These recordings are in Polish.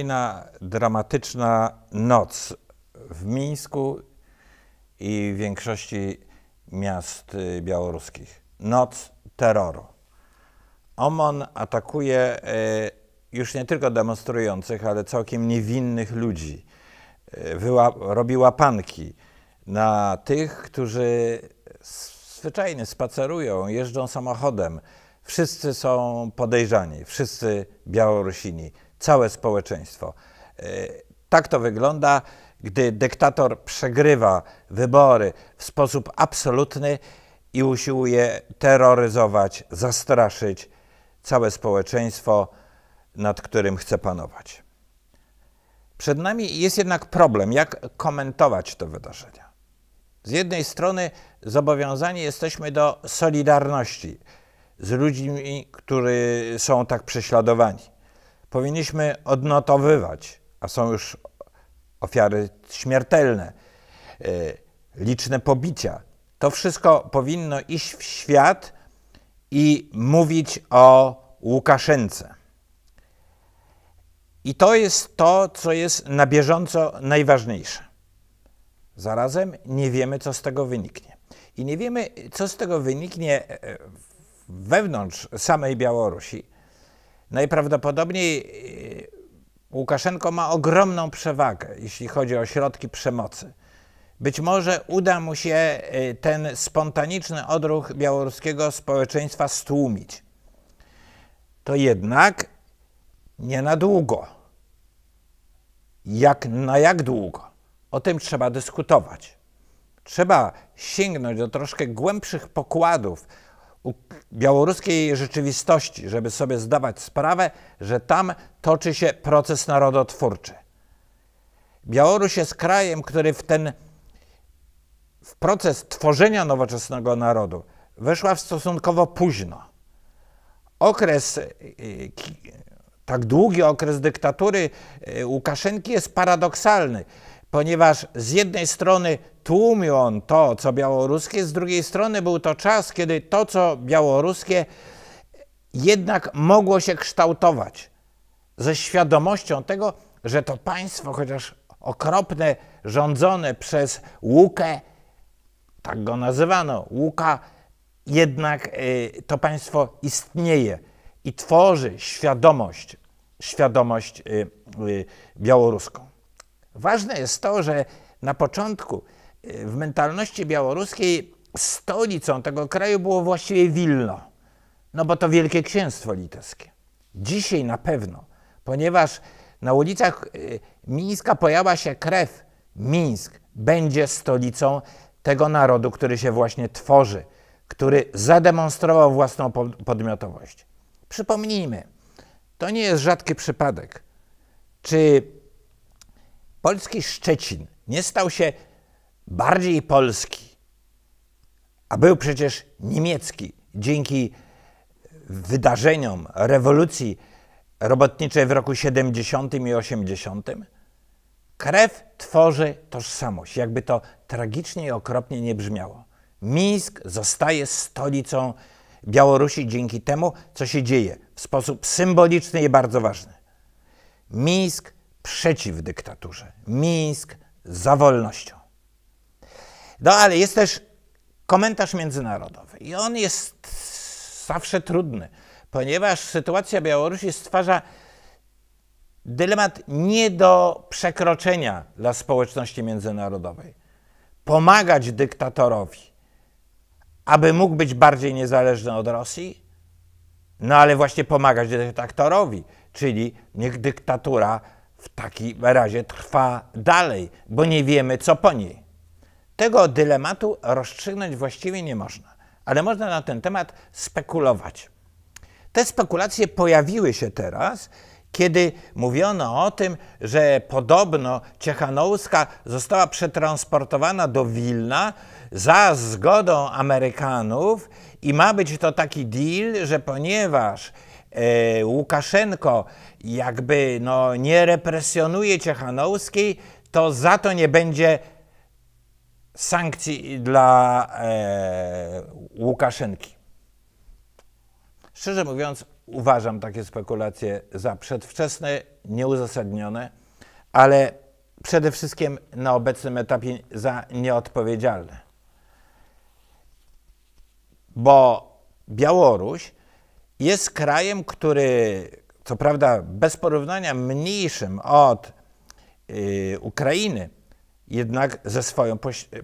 Kolejna dramatyczna noc w Mińsku i w większości miast y, białoruskich. Noc terroru. OMON atakuje y, już nie tylko demonstrujących, ale całkiem niewinnych ludzi. Y, wyła robi łapanki na tych, którzy zwyczajnie spacerują, jeżdżą samochodem. Wszyscy są podejrzani, wszyscy Białorusini całe społeczeństwo. E, tak to wygląda, gdy dyktator przegrywa wybory w sposób absolutny i usiłuje terroryzować, zastraszyć całe społeczeństwo, nad którym chce panować. Przed nami jest jednak problem, jak komentować te wydarzenia. Z jednej strony zobowiązani jesteśmy do solidarności z ludźmi, którzy są tak prześladowani powinniśmy odnotowywać, a są już ofiary śmiertelne, e, liczne pobicia. To wszystko powinno iść w świat i mówić o Łukaszence. I to jest to, co jest na bieżąco najważniejsze. Zarazem nie wiemy, co z tego wyniknie. I nie wiemy, co z tego wyniknie e, e, wewnątrz samej Białorusi, Najprawdopodobniej y, Łukaszenko ma ogromną przewagę, jeśli chodzi o środki przemocy. Być może uda mu się y, ten spontaniczny odruch białoruskiego społeczeństwa stłumić. To jednak nie na długo. Jak, na jak długo? O tym trzeba dyskutować. Trzeba sięgnąć do troszkę głębszych pokładów białoruskiej rzeczywistości, żeby sobie zdawać sprawę, że tam toczy się proces narodotwórczy. Białoruś jest krajem, który w ten w proces tworzenia nowoczesnego narodu weszła w stosunkowo późno. Okres, e, tak długi okres dyktatury e, Łukaszenki jest paradoksalny ponieważ z jednej strony tłumił on to, co białoruskie, z drugiej strony był to czas, kiedy to, co białoruskie, jednak mogło się kształtować ze świadomością tego, że to państwo, chociaż okropne, rządzone przez Łukę, tak go nazywano, Łuka, jednak y, to państwo istnieje i tworzy świadomość, świadomość y, y, białoruską. Ważne jest to, że na początku e, w mentalności białoruskiej stolicą tego kraju było właściwie Wilno, no bo to Wielkie Księstwo Litewskie. Dzisiaj na pewno, ponieważ na ulicach e, Mińska pojawia się krew, Mińsk będzie stolicą tego narodu, który się właśnie tworzy, który zademonstrował własną podmiotowość. Przypomnijmy, to nie jest rzadki przypadek. Czy polski Szczecin nie stał się bardziej polski, a był przecież niemiecki dzięki wydarzeniom rewolucji robotniczej w roku 70 i 80. Krew tworzy tożsamość, jakby to tragicznie i okropnie nie brzmiało. Mińsk zostaje stolicą Białorusi dzięki temu, co się dzieje w sposób symboliczny i bardzo ważny. Mińsk przeciw dyktaturze. Mińsk za wolnością. No ale jest też komentarz międzynarodowy i on jest zawsze trudny, ponieważ sytuacja Białorusi stwarza dylemat nie do przekroczenia dla społeczności międzynarodowej. Pomagać dyktatorowi, aby mógł być bardziej niezależny od Rosji, no ale właśnie pomagać dyktatorowi, czyli niech dyktatura w takim razie trwa dalej, bo nie wiemy, co po niej. Tego dylematu rozstrzygnąć właściwie nie można, ale można na ten temat spekulować. Te spekulacje pojawiły się teraz, kiedy mówiono o tym, że podobno Ciechanowska została przetransportowana do Wilna za zgodą Amerykanów i ma być to taki deal, że ponieważ E, Łukaszenko jakby no, nie represjonuje Ciechanowskiej, to za to nie będzie sankcji dla e, Łukaszenki. Szczerze mówiąc, uważam takie spekulacje za przedwczesne, nieuzasadnione, ale przede wszystkim na obecnym etapie za nieodpowiedzialne. Bo Białoruś jest krajem, który co prawda bez porównania mniejszym od y, Ukrainy, jednak ze swoją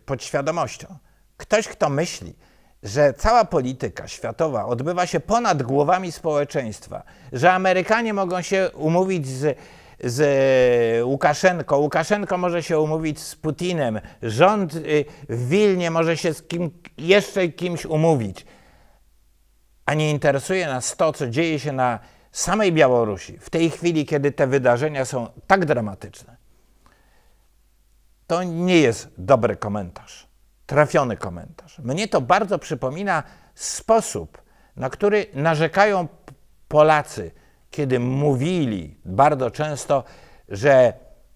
podświadomością. Ktoś, kto myśli, że cała polityka światowa odbywa się ponad głowami społeczeństwa, że Amerykanie mogą się umówić z, z Łukaszenką, Łukaszenko może się umówić z Putinem, rząd y, w Wilnie może się z kim, jeszcze kimś umówić a nie interesuje nas to, co dzieje się na samej Białorusi, w tej chwili, kiedy te wydarzenia są tak dramatyczne, to nie jest dobry komentarz, trafiony komentarz. Mnie to bardzo przypomina sposób, na który narzekają Polacy, kiedy mówili bardzo często, że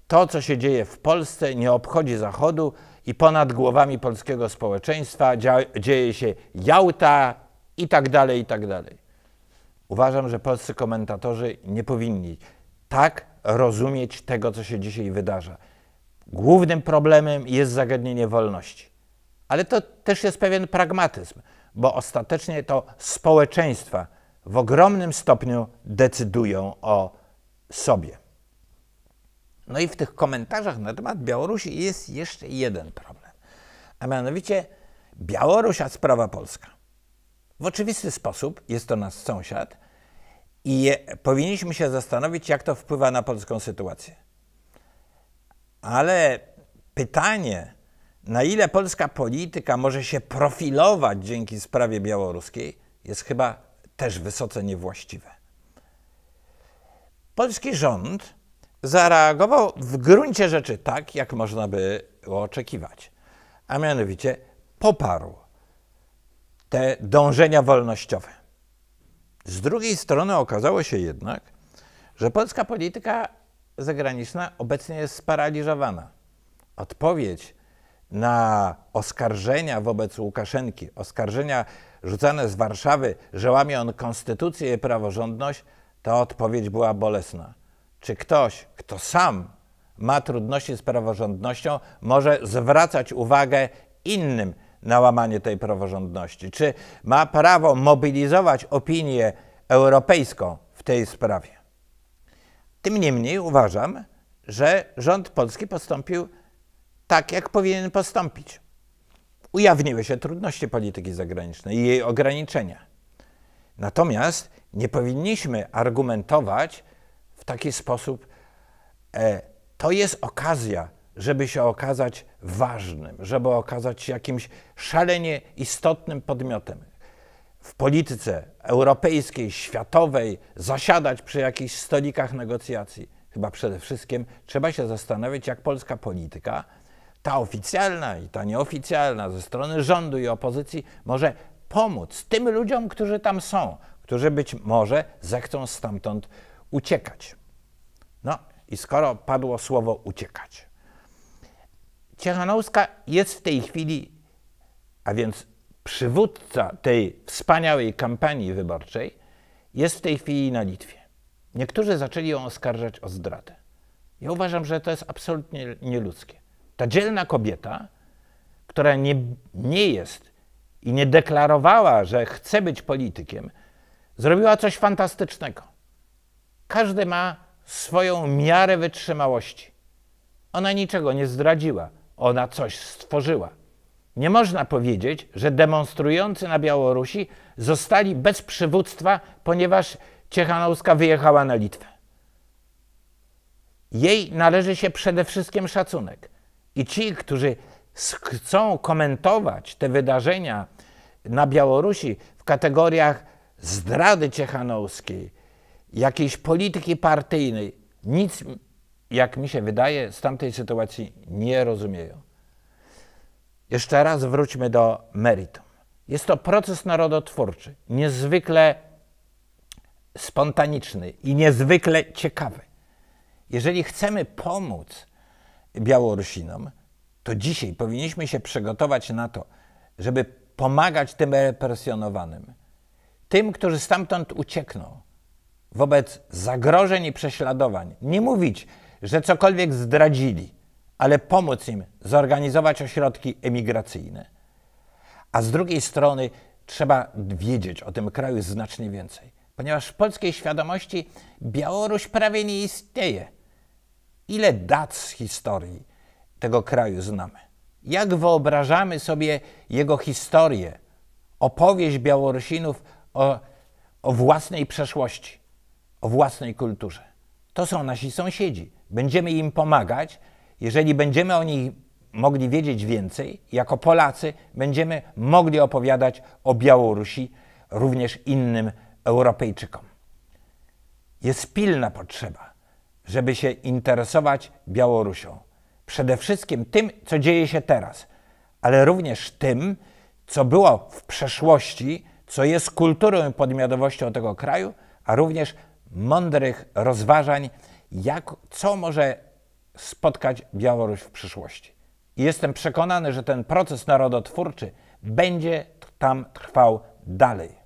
to, co się dzieje w Polsce, nie obchodzi Zachodu i ponad głowami polskiego społeczeństwa dzieje się Jałta, i tak dalej, i tak dalej. Uważam, że polscy komentatorzy nie powinni tak rozumieć tego, co się dzisiaj wydarza. Głównym problemem jest zagadnienie wolności. Ale to też jest pewien pragmatyzm, bo ostatecznie to społeczeństwa w ogromnym stopniu decydują o sobie. No i w tych komentarzach na temat Białorusi jest jeszcze jeden problem, a mianowicie Białoruś, a sprawa polska. W oczywisty sposób jest to nasz sąsiad i powinniśmy się zastanowić, jak to wpływa na polską sytuację. Ale pytanie, na ile polska polityka może się profilować dzięki sprawie białoruskiej, jest chyba też wysoce niewłaściwe. Polski rząd zareagował w gruncie rzeczy tak, jak można by było oczekiwać, a mianowicie poparł te dążenia wolnościowe. Z drugiej strony okazało się jednak, że polska polityka zagraniczna obecnie jest sparaliżowana. Odpowiedź na oskarżenia wobec Łukaszenki, oskarżenia rzucane z Warszawy, że łamie on konstytucję i praworządność, ta odpowiedź była bolesna. Czy ktoś, kto sam ma trudności z praworządnością, może zwracać uwagę innym, na łamanie tej praworządności? Czy ma prawo mobilizować opinię europejską w tej sprawie? Tym niemniej uważam, że rząd polski postąpił tak, jak powinien postąpić. Ujawniły się trudności polityki zagranicznej i jej ograniczenia. Natomiast nie powinniśmy argumentować w taki sposób, e, to jest okazja, żeby się okazać ważnym, żeby okazać się jakimś szalenie istotnym podmiotem w polityce europejskiej, światowej, zasiadać przy jakichś stolikach negocjacji. Chyba przede wszystkim trzeba się zastanowić, jak polska polityka, ta oficjalna i ta nieoficjalna, ze strony rządu i opozycji, może pomóc tym ludziom, którzy tam są, którzy być może zechcą stamtąd uciekać. No i skoro padło słowo uciekać, Ciechanowska jest w tej chwili, a więc przywódca tej wspaniałej kampanii wyborczej, jest w tej chwili na Litwie. Niektórzy zaczęli ją oskarżać o zdradę. Ja uważam, że to jest absolutnie nieludzkie. Ta dzielna kobieta, która nie, nie jest i nie deklarowała, że chce być politykiem, zrobiła coś fantastycznego. Każdy ma swoją miarę wytrzymałości. Ona niczego nie zdradziła. Ona coś stworzyła. Nie można powiedzieć, że demonstrujący na Białorusi zostali bez przywództwa, ponieważ Ciechanowska wyjechała na Litwę. Jej należy się przede wszystkim szacunek. I ci, którzy chcą komentować te wydarzenia na Białorusi w kategoriach zdrady ciechanowskiej, jakiejś polityki partyjnej, nic jak mi się wydaje, z tamtej sytuacji nie rozumieją. Jeszcze raz wróćmy do meritum. Jest to proces narodotwórczy, niezwykle spontaniczny i niezwykle ciekawy. Jeżeli chcemy pomóc Białorusinom, to dzisiaj powinniśmy się przygotować na to, żeby pomagać tym represjonowanym, tym, którzy stamtąd uciekną wobec zagrożeń i prześladowań. Nie mówić, że cokolwiek zdradzili, ale pomóc im zorganizować ośrodki emigracyjne. A z drugiej strony trzeba wiedzieć o tym kraju znacznie więcej, ponieważ w polskiej świadomości Białoruś prawie nie istnieje. Ile dat z historii tego kraju znamy? Jak wyobrażamy sobie jego historię, opowieść Białorusinów o, o własnej przeszłości, o własnej kulturze? To są nasi sąsiedzi. Będziemy im pomagać. Jeżeli będziemy o nich mogli wiedzieć więcej, jako Polacy będziemy mogli opowiadać o Białorusi również innym Europejczykom. Jest pilna potrzeba, żeby się interesować Białorusią. Przede wszystkim tym, co dzieje się teraz, ale również tym, co było w przeszłości, co jest kulturą i podmiotowością tego kraju, a również mądrych rozważań, jak, co może spotkać Białoruś w przyszłości. jestem przekonany, że ten proces narodotwórczy będzie tam trwał dalej.